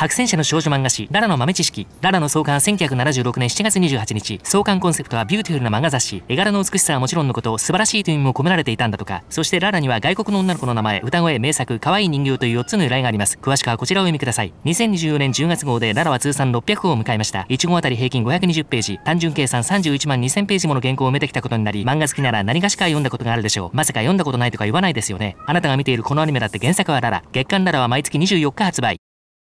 白戦車の少女漫画誌、ララの豆知識。ララの創刊1976年7月28日。創刊コンセプトはビューティフルな漫画雑誌。絵柄の美しさはもちろんのこと、素晴らしいという意味も込められていたんだとか。そしてララには外国の女の子の名前、歌声、名作、可愛い人形という4つの由来があります。詳しくはこちらをお読みください。2024年10月号でララは通算600号を迎えました。1号あたり平均520ページ、単純計算31万2000ページもの原稿を埋めてきたことになり、漫画好きなら何がしか読んだことがあるでしょう。まさか読んだことないとか言わないですよね。あなたが見ているこのアニメだって原作はララ。月刊ララは毎月24日発売。